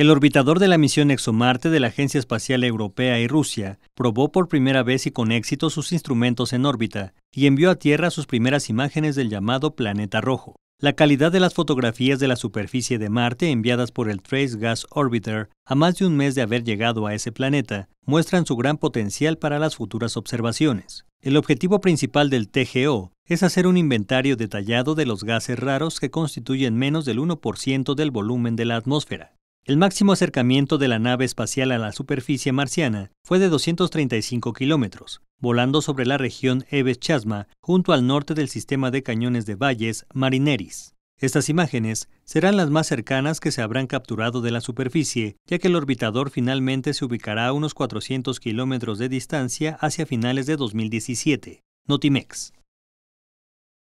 El orbitador de la misión ExoMarte de la Agencia Espacial Europea y Rusia probó por primera vez y con éxito sus instrumentos en órbita y envió a Tierra sus primeras imágenes del llamado planeta rojo. La calidad de las fotografías de la superficie de Marte enviadas por el Trace Gas Orbiter a más de un mes de haber llegado a ese planeta muestran su gran potencial para las futuras observaciones. El objetivo principal del TGO es hacer un inventario detallado de los gases raros que constituyen menos del 1% del volumen de la atmósfera. El máximo acercamiento de la nave espacial a la superficie marciana fue de 235 kilómetros, volando sobre la región Eves-Chasma, junto al norte del sistema de cañones de valles Marineris. Estas imágenes serán las más cercanas que se habrán capturado de la superficie, ya que el orbitador finalmente se ubicará a unos 400 kilómetros de distancia hacia finales de 2017. Notimex.